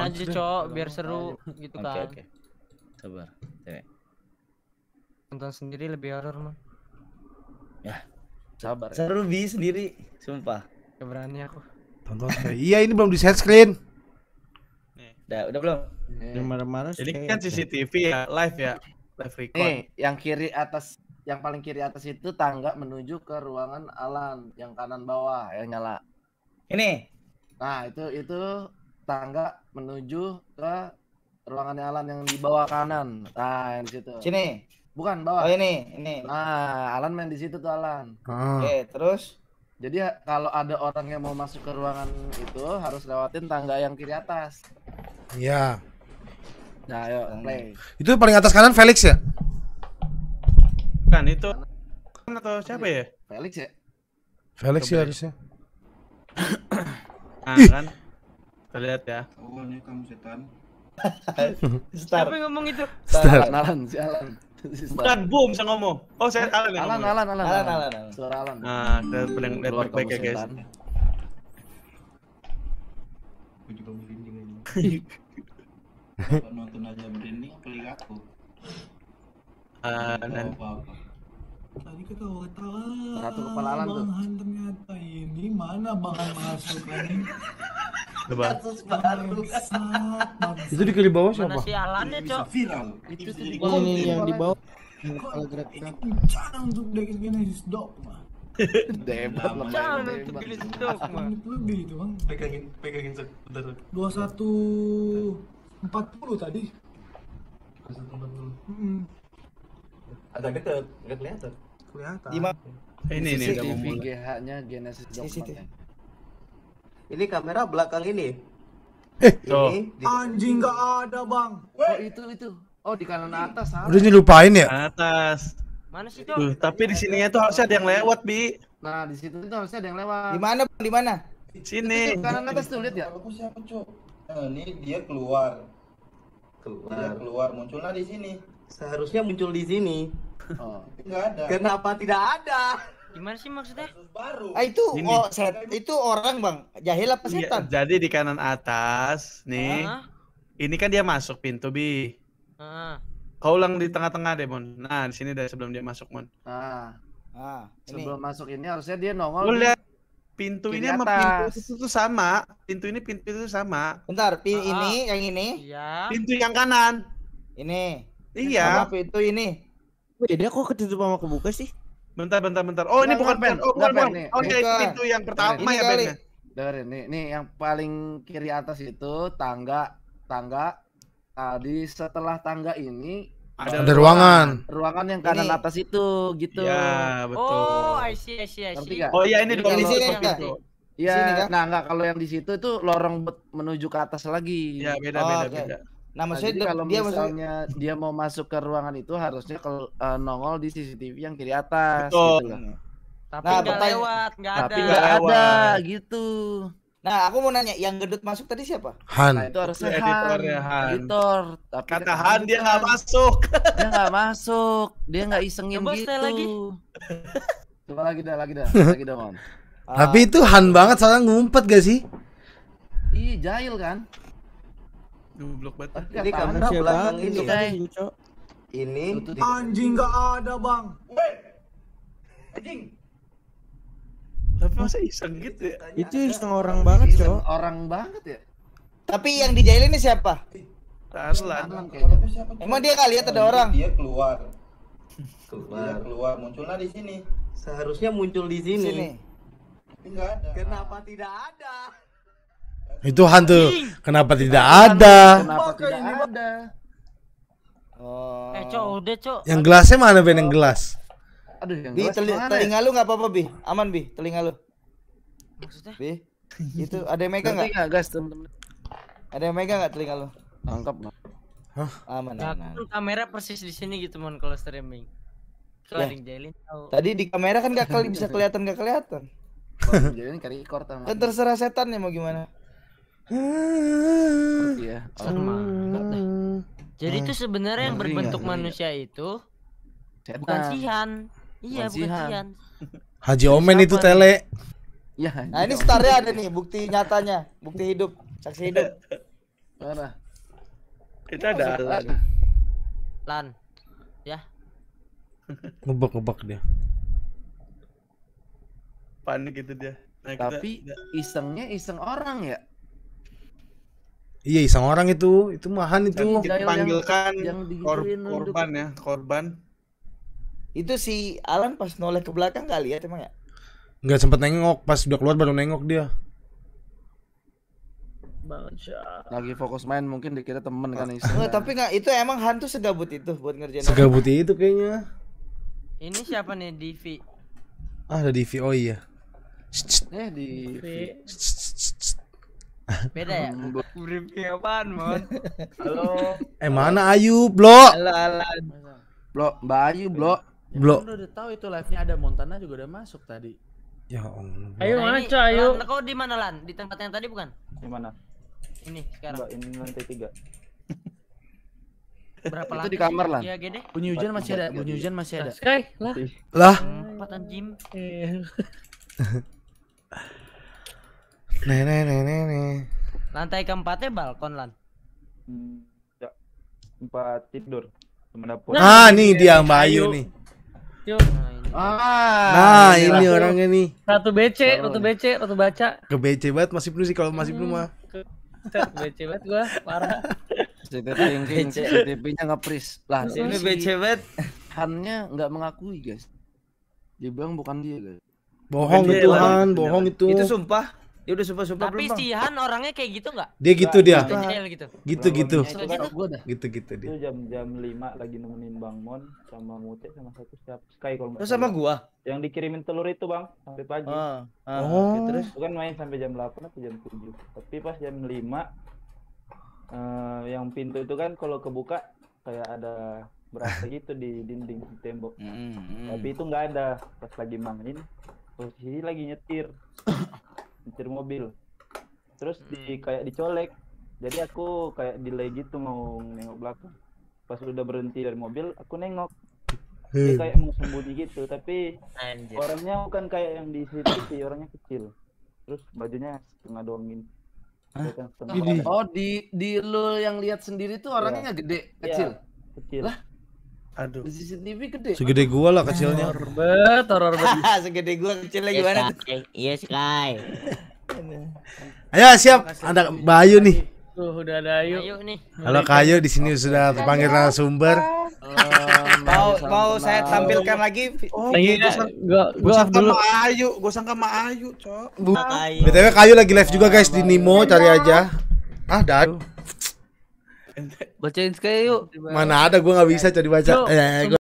Main aja, Cok, biar seru gitu kan. Oke, okay, oke. Sabar. Tonton Nonton sendiri lebih horor, mah. Ya, sabar. Ya. Seru bi sendiri, sumpah. Keberani aku. Tonton. iya, ini belum di share screen. Dah Udah, udah belum? Yang eh. marah-marah. Jadi kan gitu. CCTV ya, live ya. Live record. Nih, yang kiri atas yang paling kiri atas itu tangga menuju ke ruangan Alan yang kanan bawah yang nyala. Ini. Nah, itu itu tangga menuju ke ruangan Alan yang di bawah kanan. Nah, di situ. Sini. Bukan bawah. Oh ini, ini. Nah, Alan main di situ tuh Alan. Hmm. Oke, terus jadi ya, kalau ada orang yang mau masuk ke ruangan itu harus lewatin tangga yang kiri atas. Iya. Nah, ayo play. Itu paling atas kanan Felix ya? Kan itu kan atau siapa ya? Felix ya? Felix ya, Coba ya harusnya. nah, kan. Terlihat lihat ya. Oh, ini kamu setan. Star. Siapa yang ngomong itu? Star. Star. Alan, si Alan. Bukan, boom bisa ngomong. Oh, saya eh, Alan yang Alan, Alan, Alan, Alan, Alan, alam Suara Alan. Nah, kita hmm, paling alam baik ya, guys. Aku juga merinding ini. Kalau nonton aja merinding, alam aku. alam alam alam Tadi kita ketawa. Satu kepala Alan tuh. Bang alam ternyata ini mana alam alam masuk ini? Coba. Kasus baru. itu di di bawah siapa? Mana sialannya, Cok? Viral. Itu tuh di bawah. Ini yang di bawah. Kalau gerak-gerak. Jangan untuk dekin gini dok, mah. Debat lah. Jangan untuk gini dok, mah. Lebih itu, Bang. Pegangin, pegangin sebentar. 21 40 tadi. 21 40. Agak deket, nggak kelihatan. Kelihatan. Ini nih udah GH-nya Genesis Dogman. Ini kamera belakang ini. Eh, ini anjing nggak ada, Bang. Oh, eh. itu itu. Oh, di kanan atas. Salah. Udah nyelupain ya? Atas. Mana sih, tuh? tapi di sininya tuh harusnya ada yang lewat, Bi. Nah, di situ tuh harusnya ada yang lewat. Di mana, Bang? Di mana? Di Sini. Itu, kanan atas tuh lihat ya. Aku siapa, Cuk? Nah, ini dia keluar. Keluar. Dia keluar munculnya di sini. Seharusnya muncul di sini. Oh. Enggak ada. Kenapa tidak ada? Gimana sih maksudnya? Baru. Ah itu Ini. oh, set, itu orang bang, jahil apa iya, setan? Ya, jadi di kanan atas nih. Uh Ini kan dia masuk pintu bi. Uh Kau ulang di tengah-tengah deh mon. Nah di sini dari sebelum dia masuk mon. Ah. ah sebelum ini. masuk ini harusnya dia nongol. Lu lihat pintu ini atas. sama pintu itu tuh sama. Pintu ini pintu itu sama. Bentar, pin uh ah, ah. ini yang ini. Iya. Pintu yang kanan. Ini. Iya. Sama pintu ini. Beda kok ketutup sama kebuka sih? Bentar, bentar, bentar. Oh, ini oh, bukan pen. Oh, bukan pen. Oke, itu yang pertama ya pennya. Dengerin, nih, nih yang paling kiri atas itu tangga, tangga. Tadi setelah tangga ini ada, ruangan. ruangan. yang kanan ini. atas itu gitu. Ya, betul. Oh, I see, I see, I see. Oh iya ini di sini itu. Iya, ya. nah enggak kalau yang di situ itu lorong menuju ke atas lagi. beda ya, beda oh, beda okay. beda. Nah, nah, maksudnya Jadi kalau dia misalnya maksudnya... dia mau masuk ke ruangan itu harusnya kalau uh, nongol di CCTV yang kiri atas gitu Betul. gitu Tapi nah, gak bertanya, lewat, gak ada. Tapi gak ada gitu. Nah, aku mau nanya yang gedut masuk tadi siapa? Han. Nah, itu harusnya Han. Editor, ya, Han. Editor. Tapi kata dia Han dia nggak masuk. Dia nggak masuk. Dia nggak isengin Coba gitu. lagi. Coba lagi dah, lagi dah, lagi dah, Om. Uh, tapi itu Han ah, banget soalnya ngumpet gak sih? Ih, jahil kan? Goblok banget. Ini kamera belakang ini. Kan ini. Anjing nggak ada bang. Weh. Anjing. Tapi masa iseng gitu ya? Itu iseng orang banget, Cok. Orang banget ya? Tapi yang dijailin ini siapa? Aslan. Emang dia kali ya ada orang? Dia keluar. Keluar. Dia keluar, muncullah di sini. Seharusnya muncul di sini. Sini. Enggak ada. Kenapa tidak ada? Itu hantu. Kenapa tidak ada? Kenapa tidak ada? Eh, oh. Eh, Cok, udah, Cok. Yang gelasnya mana, Ben? Yang gelas? Aduh, yang bi, gelas. Teli mana? Ya? telinga lu enggak apa-apa, Bi. Aman, Bi. Telinga lu. Maksudnya? Bi. Itu ada yang megang enggak? Enggak, guys, teman-teman. Ada yang megang enggak telinga lu? Bang. Hah? Aman, ya, aman. kamera persis di sini gitu, Mon, kalau streaming. Kalau ya. jalin Tadi di kamera kan gak kali bisa kelihatan gak kelihatan. jadi ini kali record Kan terserah setan ya mau gimana. Iya. Sama. Hmm. Jadi itu hmm. sebenarnya yang berbentuk manusia itu bukan sihan. Iya, bukan sihan. Haji Omen itu tele. Ya, nah ini starnya ada nih bukti nyatanya, bukti hidup, saksi hidup. Mana? Itu ada Lan. Lan. Ya. Ngebak-ngebak dia. Panik itu dia. Nah, Tapi kita... isengnya iseng orang ya? Iya iseng orang itu, itu mahan itu. Yang kita yang, yang korban ya, korban. Itu si Alan pas noleh ke belakang kali ya, emang ya? Nggak sempet nengok, pas udah keluar baru nengok dia. Bangsa. Lagi fokus main mungkin dikira temen kan iseng. Nggak, tapi nggak itu emang hantu segabut itu buat ngerjain. Segabut apa? itu kayaknya. Ini siapa nih Divi? Ah ada Divi, oh iya. Eh Divi. Divi. Beda ya? Briefnya apaan, Mon? Halo. Eh, mana Ayu, Blo? Halo, Alan. Blo, Mbak Ayu, iya. Blo. Ya, Blo. Kan udah tahu itu live-nya ada Montana juga udah masuk tadi. Ya Allah. Ayo mana, Cok? Ayo. Lan, kau di mana, Lan? Di tempat yang tadi bukan? Di mana? Ini sekarang. Mbak, ini lantai 3. Berapa lantai? Itu di kamar, Lan. Iya, Gede. Bunyi hujan masih ada, bunyi hujan masih ada. Sky, lah. Lah. Empatan Eh. Nenek nenek nenek. Lantai keempatnya balkon lan. Empat Tempat tidur. dapur. Nah, ah, ini dia Mbak Ayu nih. Yuk. Ah, nah ini, nah, orangnya nih. Satu BC, satu BC, satu baca. Ke BC banget masih penuh sih kalau masih belum hmm, mah. Ke BC banget gua, parah. CTP yang CTP-nya ngepris. Lah, ini BC banget. Hannya nggak mengakui, guys. Dia bilang bukan dia, guys. Bohong itu Han, bohong iya. itu. Itu sumpah. Ya udah sumpah sumpah Tapi si Han orangnya kayak gitu enggak? Dia gitu dia. gitu. Gitu gitu. Gitu gitu dia. Itu jam-jam 5 lagi nemenin Bang Mon sama Mute sama satu siap Sky kalau enggak. Oh, sama gua? Yang dikirimin telur itu, Bang, sampai pagi. Ah, ah, oh. oh. Terus kan main sampai jam 8 atau jam 7. Tapi pas jam 5 eh, yang pintu itu kan kalau kebuka kayak ada berasa gitu di dinding di tembok. Tapi itu enggak ada pas lagi main posisi lagi nyetir. nyetir mobil terus di hmm. kayak dicolek jadi aku kayak delay gitu mau nengok belakang pas udah berhenti dari mobil aku nengok dia hmm. kayak mau sembunyi gitu tapi Anjir. orangnya bukan kayak yang di situ sih orangnya kecil terus bajunya setengah doangin kan setengah. oh di di lu yang lihat sendiri tuh orangnya ya. gede iya, kecil ya, kecil lah Aduh. CCTV gede. Segede gua lah kecilnya. Horor bet, horor bet. Segede gua kecilnya iya, gimana tuh? Iya, Sky. Ayo siap, ada Bayu nih. Tuh udah ada Ayu. Ayu nih. Halo Kayu di sini sudah terpanggil narasumber. Oh, mau mau saya tampilkan lagi Oh, iya. gua gua sama Ayu, gua sangka sama Ayu, Cok. BTW Kayu lagi live juga guys di Nimo, cari aja. Ah, dah. Bacain sekali yuk. Mana ada gue nggak bisa cari baca. Yo, eh, gua...